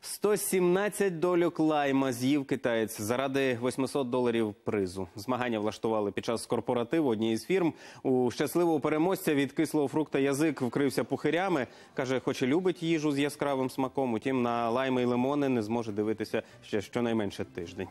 117 дольок лайма з'їв китаєць заради 800 доларів призу. Змагання влаштували під час корпоративу однієї з фірм. У щасливого переможця від кислого фрукта язик вкрився пухирями. Каже, хоч і любить їжу з яскравим смаком, утім на лайми і лимони не зможе дивитися ще щонайменше тиждень.